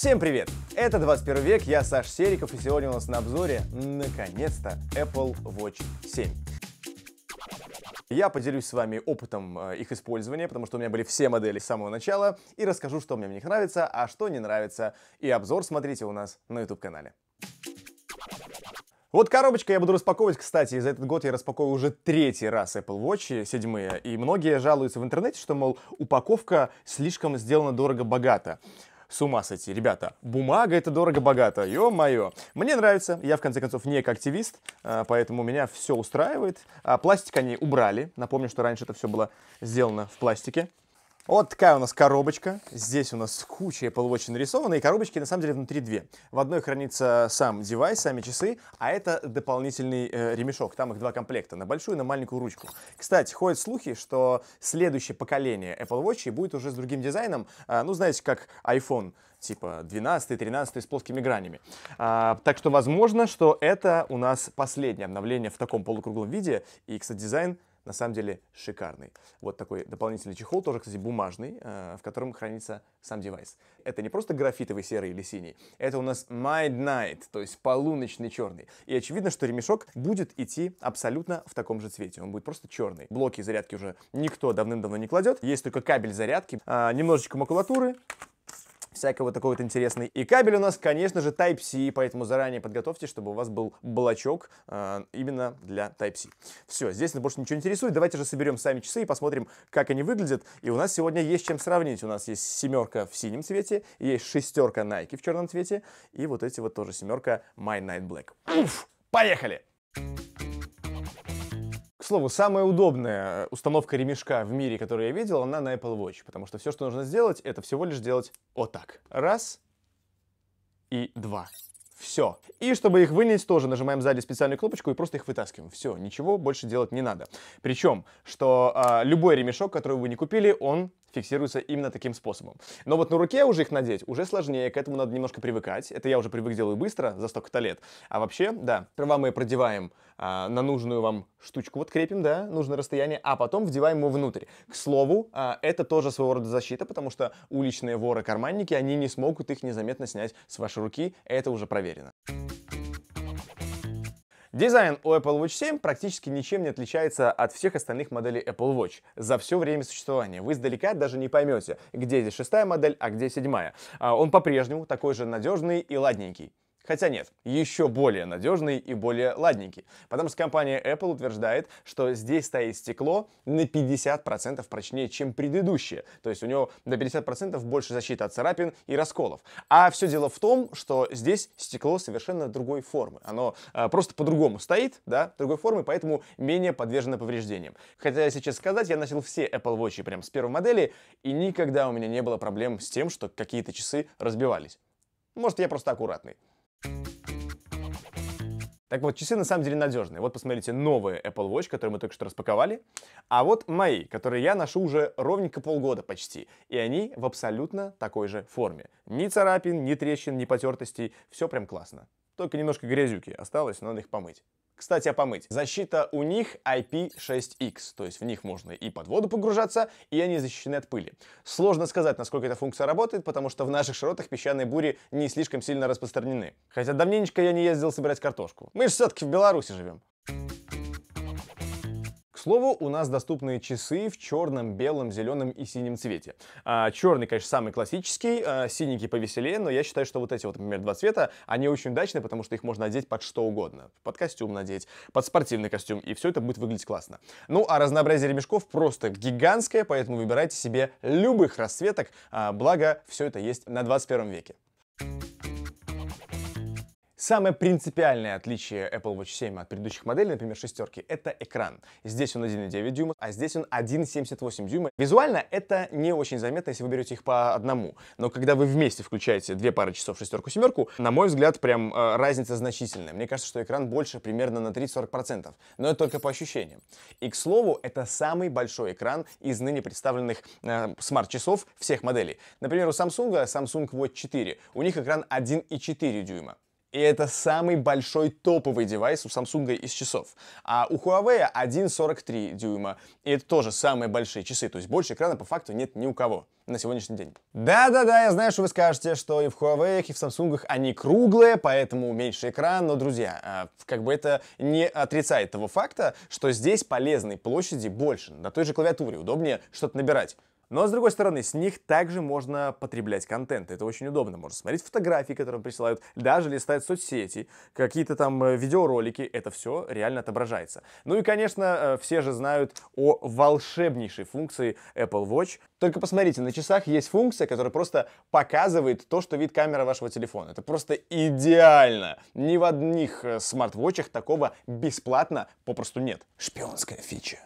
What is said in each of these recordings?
Всем привет! Это 21 век, я Саш Сериков, и сегодня у нас на обзоре, наконец-то, Apple Watch 7. Я поделюсь с вами опытом э, их использования, потому что у меня были все модели с самого начала, и расскажу, что мне в них нравится, а что не нравится. И обзор смотрите у нас на YouTube-канале. Вот коробочка я буду распаковывать, кстати, за этот год я распаковываю уже третий раз Apple Watch, э, седьмые, и многие жалуются в интернете, что, мол, упаковка слишком сделана дорого-богато. С ума сойти, ребята, бумага это дорого-богато, ё-моё. Мне нравится, я в конце концов не как активист, а, поэтому меня все устраивает. А пластик они убрали, напомню, что раньше это все было сделано в пластике. Вот такая у нас коробочка. Здесь у нас куча Apple Watch нарисована, и коробочки на самом деле внутри две. В одной хранится сам девайс, сами часы, а это дополнительный э, ремешок. Там их два комплекта, на большую и на маленькую ручку. Кстати, ходят слухи, что следующее поколение Apple Watch будет уже с другим дизайном. Э, ну, знаете, как iPhone типа 12, 13 с плоскими гранями. А, так что возможно, что это у нас последнее обновление в таком полукруглом виде. И, кстати, дизайн на самом деле шикарный. Вот такой дополнительный чехол, тоже, кстати, бумажный, э, в котором хранится сам девайс. Это не просто графитовый серый или синий, это у нас Midnight, то есть полуночный черный. И очевидно, что ремешок будет идти абсолютно в таком же цвете, он будет просто черный. Блоки зарядки уже никто давным-давно не кладет, есть только кабель зарядки, э, немножечко макулатуры, всякой вот такой вот интересной. И кабель у нас, конечно же, Type-C, поэтому заранее подготовьте, чтобы у вас был блочок э, именно для Type-C. Все, здесь нас больше ничего не интересует. Давайте же соберем сами часы и посмотрим, как они выглядят. И у нас сегодня есть чем сравнить. У нас есть семерка в синем цвете, есть шестерка Nike в черном цвете, и вот эти вот тоже семерка My Night Black. Уф, поехали! Поехали! слову, самая удобная э, установка ремешка в мире, которую я видел, она на Apple Watch, потому что все, что нужно сделать, это всего лишь сделать вот так. Раз и два. Все. И чтобы их вынять, тоже нажимаем сзади специальную кнопочку и просто их вытаскиваем. Все, ничего больше делать не надо. Причем, что а, любой ремешок, который вы не купили, он фиксируются именно таким способом. Но вот на руке уже их надеть уже сложнее, к этому надо немножко привыкать. Это я уже привык делаю быстро, за столько-то лет. А вообще, да, сперва мы продеваем а, на нужную вам штучку, вот крепим, да, нужное расстояние, а потом вдеваем его внутрь. К слову, а, это тоже своего рода защита, потому что уличные воры-карманники, они не смогут их незаметно снять с вашей руки, это уже проверено. Дизайн у Apple Watch 7 практически ничем не отличается от всех остальных моделей Apple Watch за все время существования. Вы издалека даже не поймете, где здесь шестая модель, а где седьмая. А, он по-прежнему такой же надежный и ладненький. Хотя нет, еще более надежный и более ладненький, потому что компания Apple утверждает, что здесь стоит стекло на 50% прочнее, чем предыдущее. То есть у него на 50% больше защиты от царапин и расколов. А все дело в том, что здесь стекло совершенно другой формы. Оно э, просто по-другому стоит, да, другой формы, поэтому менее подвержено повреждениям. Хотя, если честно сказать, я носил все Apple Watch прям с первой модели, и никогда у меня не было проблем с тем, что какие-то часы разбивались. Может, я просто аккуратный. Так вот, часы на самом деле надежные. Вот посмотрите, новые Apple Watch, которые мы только что распаковали. А вот мои, которые я ношу уже ровненько полгода почти. И они в абсолютно такой же форме. Ни царапин, ни трещин, ни потертостей. Все прям классно. Только немножко грязюки осталось, надо их помыть. Кстати, о а помыть. Защита у них IP6X, то есть в них можно и под воду погружаться, и они защищены от пыли. Сложно сказать, насколько эта функция работает, потому что в наших широтах песчаные бури не слишком сильно распространены. Хотя давненько я не ездил собирать картошку. Мы же все-таки в Беларуси живем слову, у нас доступны часы в черном, белом, зеленом и синем цвете. А, черный, конечно, самый классический, а, синенький повеселее, но я считаю, что вот эти вот, например, два цвета, они очень удачны, потому что их можно надеть под что угодно. Под костюм надеть, под спортивный костюм, и все это будет выглядеть классно. Ну, а разнообразие ремешков просто гигантское, поэтому выбирайте себе любых расцветок, а, благо все это есть на 21 веке. Самое принципиальное отличие Apple Watch 7 от предыдущих моделей, например, шестерки, это экран. Здесь он 1,9 дюйма, а здесь он 1,78 дюйма. Визуально это не очень заметно, если вы берете их по одному. Но когда вы вместе включаете две пары часов шестерку-семерку, на мой взгляд, прям э, разница значительная. Мне кажется, что экран больше примерно на 30-40%. Но это только по ощущениям. И, к слову, это самый большой экран из ныне представленных э, смарт-часов всех моделей. Например, у Samsung Samsung Watch 4. У них экран 1,4 дюйма. И это самый большой топовый девайс у Samsung из часов. А у Huawei 1,43 дюйма. И это тоже самые большие часы. То есть больше экрана по факту нет ни у кого на сегодняшний день. Да-да-да, я знаю, что вы скажете, что и в Huawei, и в Samsung они круглые, поэтому меньше экран, но, друзья, а, как бы это не отрицает того факта, что здесь полезной площади больше. На той же клавиатуре удобнее что-то набирать. Но, с другой стороны, с них также можно потреблять контент. Это очень удобно. Можно смотреть фотографии, которые присылают, даже листать соцсети, какие-то там э, видеоролики. Это все реально отображается. Ну и, конечно, э, все же знают о волшебнейшей функции Apple Watch. Только посмотрите, на часах есть функция, которая просто показывает то, что вид камера вашего телефона. Это просто идеально. Ни в одних э, смарт-вотчах такого бесплатно попросту нет. Шпионская фича.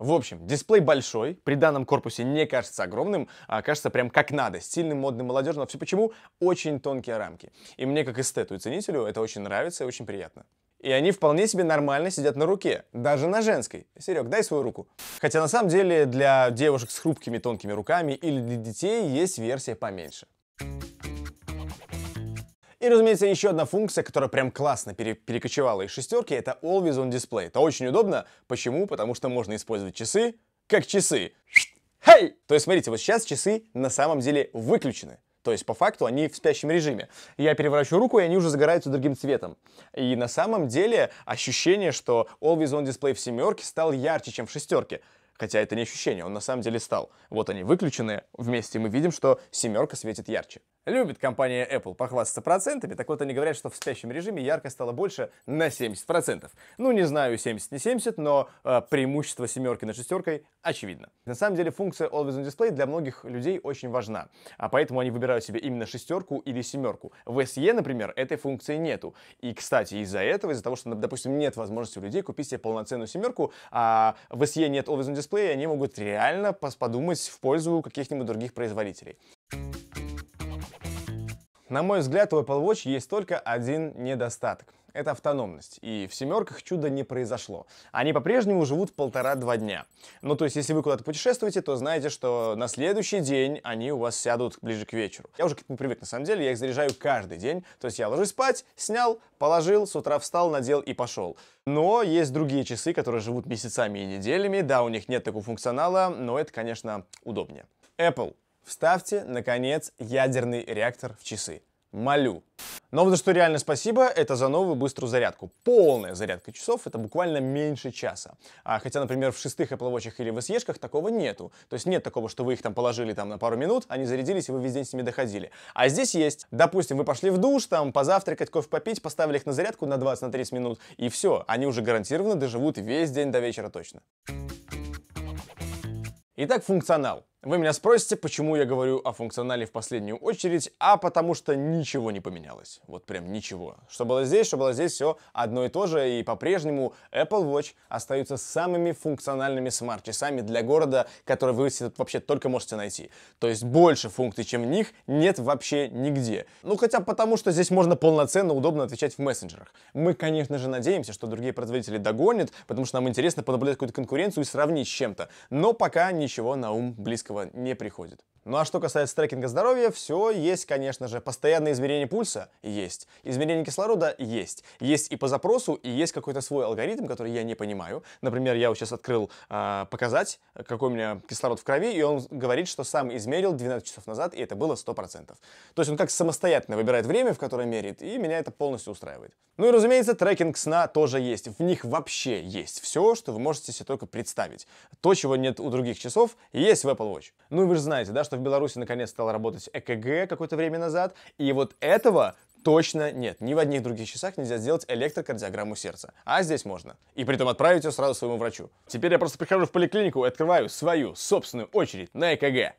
В общем, дисплей большой, при данном корпусе не кажется огромным, а кажется прям как надо, стильным, модным, молодежным. А все почему? Очень тонкие рамки. И мне, как эстету и ценителю, это очень нравится и очень приятно. И они вполне себе нормально сидят на руке, даже на женской. Серег, дай свою руку. Хотя на самом деле для девушек с хрупкими тонкими руками или для детей есть версия поменьше. И, разумеется, еще одна функция, которая прям классно пере перекочевала из шестерки, это Always On Display. Это очень удобно. Почему? Потому что можно использовать часы как часы. Hey! То есть, смотрите, вот сейчас часы на самом деле выключены. То есть, по факту, они в спящем режиме. Я переворачиваю руку, и они уже загораются другим цветом. И на самом деле ощущение, что Always On Display в семерке стал ярче, чем в шестерке. Хотя это не ощущение, он на самом деле стал. Вот они выключены, вместе мы видим, что семерка светит ярче. Любит компания Apple похвастаться процентами, так вот они говорят, что в спящем режиме яркость стала больше на 70%. Ну, не знаю, 70 не 70, но э, преимущество семерки над шестеркой очевидно. На самом деле функция Always on Display для многих людей очень важна, а поэтому они выбирают себе именно шестерку или семерку. В SE, например, этой функции нету. И, кстати, из-за этого, из-за того, что, допустим, нет возможности у людей купить себе полноценную семерку, а в SE нет Always on Display, дисплей, они могут реально подумать в пользу каких-нибудь других производителей. На мой взгляд, у Apple Watch есть только один недостаток это автономность. И в «семерках» чуда не произошло. Они по-прежнему живут полтора-два дня. Ну, то есть, если вы куда-то путешествуете, то знаете, что на следующий день они у вас сядут ближе к вечеру. Я уже к этому привык, на самом деле, я их заряжаю каждый день. То есть, я ложусь спать, снял, положил, с утра встал, надел и пошел. Но есть другие часы, которые живут месяцами и неделями. Да, у них нет такого функционала, но это, конечно, удобнее. Apple. Вставьте, наконец, ядерный реактор в часы. Молю. Но ну, а за что реально спасибо, это за новую быструю зарядку. Полная зарядка часов — это буквально меньше часа. А, хотя, например, в шестых Apple Watch или в SE такого нету. То есть нет такого, что вы их там положили там на пару минут, они зарядились, и вы весь день с ними доходили. А здесь есть. Допустим, вы пошли в душ, там позавтракать, кофе попить, поставили их на зарядку на 20-30 на минут, и все. Они уже гарантированно доживут весь день до вечера точно. Итак, функционал. Вы меня спросите, почему я говорю о функционале в последнюю очередь, а потому что ничего не поменялось. Вот прям ничего. Что было здесь, что было здесь, все одно и то же, и по-прежнему Apple Watch остаются самыми функциональными смарт-часами для города, которые вы вообще только можете найти. То есть больше функций, чем в них, нет вообще нигде. Ну хотя потому, что здесь можно полноценно, удобно отвечать в мессенджерах. Мы, конечно же, надеемся, что другие производители догонят, потому что нам интересно понаблюдать какую-то конкуренцию и сравнить с чем-то. Но пока ничего на ум близкого Зеленского не приходит. Ну а что касается трекинга здоровья, все есть, конечно же. Постоянное измерение пульса есть. Измерение кислорода есть. Есть и по запросу, и есть какой-то свой алгоритм, который я не понимаю. Например, я вот сейчас открыл э, показать, какой у меня кислород в крови, и он говорит, что сам измерил 12 часов назад, и это было 100%. То есть он как самостоятельно выбирает время, в которое мерит, и меня это полностью устраивает. Ну и разумеется, трекинг сна тоже есть. В них вообще есть все, что вы можете себе только представить. То, чего нет у других часов, есть в Apple Watch. Ну и вы же знаете, да, что что в Беларуси наконец стало работать ЭКГ какое-то время назад, и вот этого точно нет. Ни в одних других часах нельзя сделать электрокардиограмму сердца. А здесь можно. И при том отправить ее сразу своему врачу. Теперь я просто прихожу в поликлинику и открываю свою собственную очередь на ЭКГ.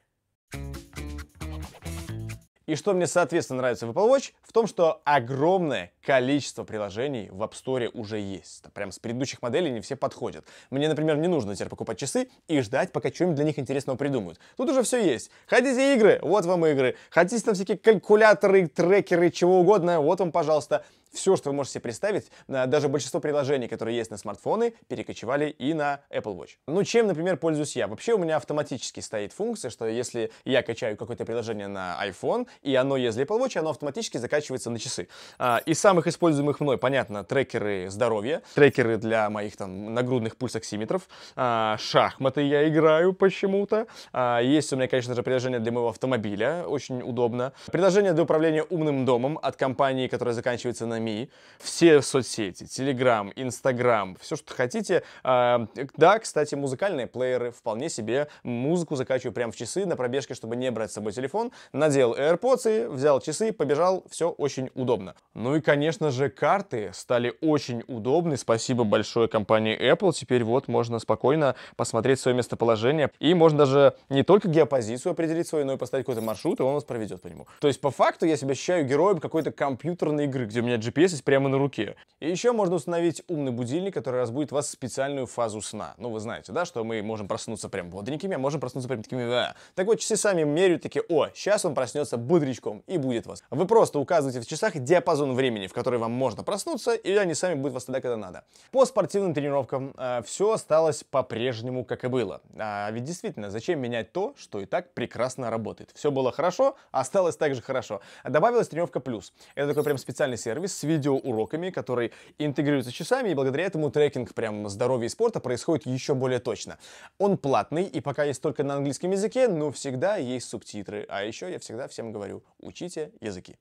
И что мне, соответственно, нравится в Apple Watch, в том, что огромное количество приложений в App Store уже есть. Прям с предыдущих моделей не все подходят. Мне, например, не нужно теперь покупать часы и ждать, пока что-нибудь для них интересного придумают. Тут уже все есть. Хотите игры? Вот вам игры. Хотите там всякие калькуляторы, трекеры, чего угодно? Вот вам, пожалуйста все, что вы можете себе представить, э, даже большинство приложений, которые есть на смартфоны, перекочевали и на Apple Watch. Ну, чем, например, пользуюсь я? Вообще у меня автоматически стоит функция, что если я качаю какое-то приложение на iPhone, и оно есть для Apple Watch, оно автоматически закачивается на часы. А, Из самых используемых мной, понятно, трекеры здоровья, трекеры для моих там нагрудных пульсоксиметров, а, шахматы я играю почему-то, а, есть у меня, конечно же, приложение для моего автомобиля, очень удобно, приложение для управления умным домом от компании, которая заканчивается на СМИ, все соцсети, Телеграм, Инстаграм, все, что хотите. А, да, кстати, музыкальные плееры вполне себе музыку закачиваю прямо в часы на пробежке, чтобы не брать с собой телефон. Надел AirPods, и взял часы, побежал, все очень удобно. Ну и, конечно же, карты стали очень удобны. Спасибо большое компании Apple. Теперь вот можно спокойно посмотреть свое местоположение. И можно даже не только геопозицию определить свою, но и поставить какой-то маршрут, и он вас проведет по нему. То есть, по факту, я себя ощущаю героем какой-то компьютерной игры, где у меня GPS есть прямо на руке. И еще можно установить умный будильник, который разбудит вас в специальную фазу сна. Ну, вы знаете, да, что мы можем проснуться прям бодренькими, а можем проснуться прям такими, да. Так вот, часы сами меряют такие, о, сейчас он проснется бодрячком и будет вас. Вы просто указываете в часах диапазон времени, в который вам можно проснуться, и они сами будут вас тогда, когда надо. По спортивным тренировкам э, все осталось по-прежнему, как и было. А ведь действительно, зачем менять то, что и так прекрасно работает? Все было хорошо, а осталось так же хорошо. Добавилась тренировка плюс. Это такой прям специальный сервис, с видеоуроками, которые интегрируются часами, и благодаря этому трекинг прям здоровья и спорта происходит еще более точно. Он платный, и пока есть только на английском языке, но всегда есть субтитры. А еще я всегда всем говорю, учите языки.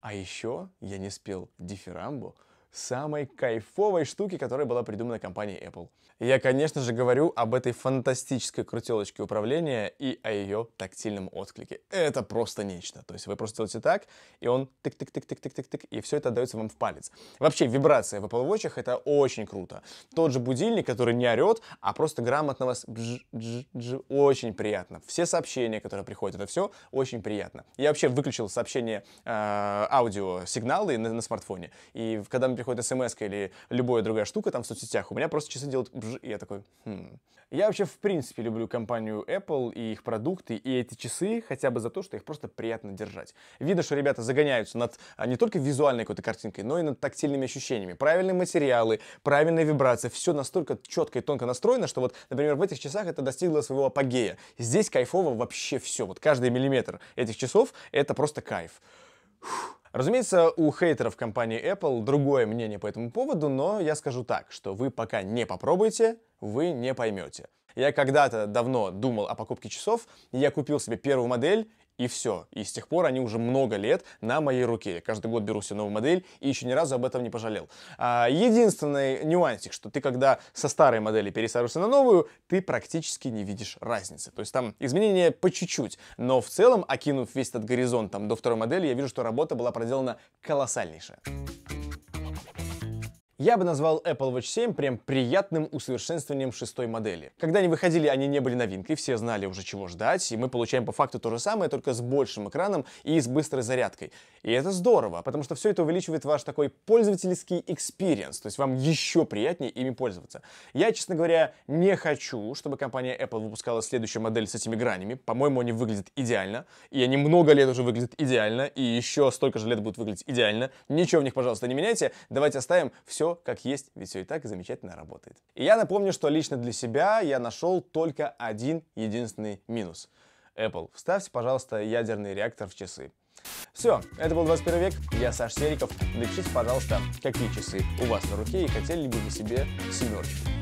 А еще я не спел дифирамбу самой кайфовой штуки, которая была придумана компанией Apple. Я, конечно же, говорю об этой фантастической крутелочке управления и о ее тактильном отклике. Это просто нечто. То есть вы просто делаете так, и он тык-тык-тык-тык-тык-тык, и все это отдается вам в палец. Вообще, вибрация в Apple Watch это очень круто. Тот же будильник, который не орет, а просто грамотно вас бж, бж, бж, очень приятно. Все сообщения, которые приходят, это все очень приятно. Я вообще выключил сообщение э, аудио на, на смартфоне, и когда мне приходит смс или любая другая штука там в соцсетях, у меня просто часы делают бж, и я такой, хм. Я вообще в принципе люблю компанию Apple и их продукты, и эти часы хотя бы за то, что их просто приятно держать. Видно, что ребята загоняются над а, не только визуальной какой-то картинкой, но и над тактильными ощущениями. Правильные материалы, правильная вибрация, все настолько четко и тонко настроено, что вот, например, в этих часах это достигло своего апогея. Здесь кайфово вообще все, вот каждый миллиметр этих часов это просто кайф. Фух. Разумеется, у хейтеров компании Apple другое мнение по этому поводу, но я скажу так, что вы пока не попробуете, вы не поймете. Я когда-то давно думал о покупке часов, я купил себе первую модель и все. И с тех пор они уже много лет на моей руке. Я каждый год беру себе новую модель и еще ни разу об этом не пожалел. А, единственный нюансик, что ты когда со старой модели пересаживаешься на новую, ты практически не видишь разницы. То есть там изменения по чуть-чуть, но в целом, окинув весь этот горизонт там, до второй модели, я вижу, что работа была проделана колоссальнейшая. Я бы назвал Apple Watch 7 прям приятным усовершенствованием шестой модели. Когда они выходили, они не были новинкой, все знали уже чего ждать, и мы получаем по факту то же самое, только с большим экраном и с быстрой зарядкой. И это здорово, потому что все это увеличивает ваш такой пользовательский experience, то есть вам еще приятнее ими пользоваться. Я, честно говоря, не хочу, чтобы компания Apple выпускала следующую модель с этими гранями. По-моему, они выглядят идеально, и они много лет уже выглядят идеально, и еще столько же лет будут выглядеть идеально. Ничего в них, пожалуйста, не меняйте, давайте оставим все все как есть, ведь все и так замечательно работает. И я напомню, что лично для себя я нашел только один единственный минус. Apple, вставьте, пожалуйста, ядерный реактор в часы. Все, это был 21 век, я Саш Сериков. Напишите, пожалуйста, какие часы у вас на руке и хотели бы вы себе семерочку.